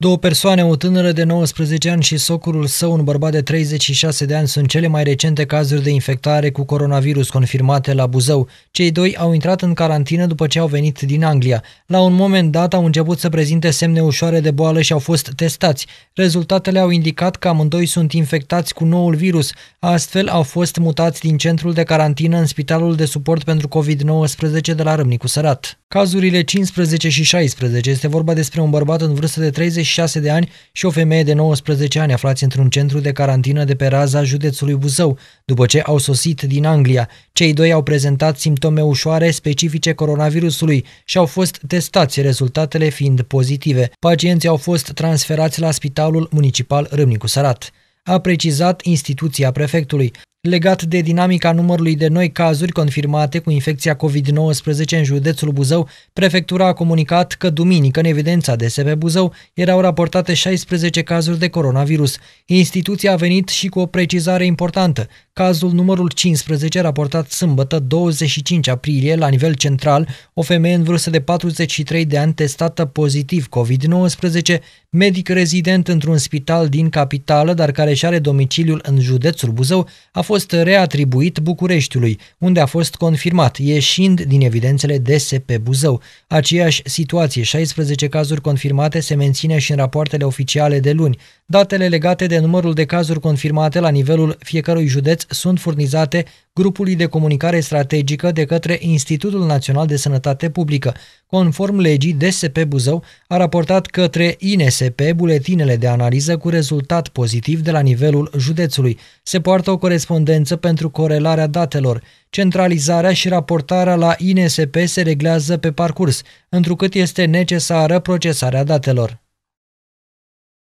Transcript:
Două persoane, o tânără de 19 ani și socurul său, un bărbat de 36 de ani, sunt cele mai recente cazuri de infectare cu coronavirus confirmate la Buzău. Cei doi au intrat în carantină după ce au venit din Anglia. La un moment dat au început să prezinte semne ușoare de boală și au fost testați. Rezultatele au indicat că amândoi sunt infectați cu noul virus. Astfel, au fost mutați din centrul de carantină în Spitalul de Suport pentru COVID-19 de la Râmnicu Sărat. Cazurile 15 și 16 este vorba despre un bărbat în vârstă de 36 de ani și o femeie de 19 ani aflați într-un centru de carantină de pe raza județului Buzău, după ce au sosit din Anglia. Cei doi au prezentat simptome ușoare specifice coronavirusului și au fost testați, rezultatele fiind pozitive. Pacienții au fost transferați la Spitalul Municipal Râmnicu Sărat a precizat instituția prefectului legat de dinamica numărului de noi cazuri confirmate cu infecția COVID-19 în județul Buzău, prefectura a comunicat că duminică în evidența de DSP Buzău erau raportate 16 cazuri de coronavirus. Instituția a venit și cu o precizare importantă. Cazul numărul 15 raportat sâmbătă 25 aprilie la nivel central, o femeie în vârstă de 43 de ani testată pozitiv COVID-19, medic rezident într-un spital din capitală, dar care și are domiciliul în județul Buzău, a fost reatribuit Bucureștiului, unde a fost confirmat, ieșind din evidențele DSP Buzău. Aceeași situație, 16 cazuri confirmate, se menține și în rapoartele oficiale de luni. Datele legate de numărul de cazuri confirmate la nivelul fiecărui județ sunt furnizate grupului de comunicare strategică de către Institutul Național de Sănătate Publică. Conform legii, DSP Buzău a raportat către INSP buletinele de analiză cu rezultat pozitiv de la nivelul județului. Se poartă o corespondență pentru corelarea datelor. Centralizarea și raportarea la INSP se reglează pe parcurs, întrucât este necesară procesarea datelor.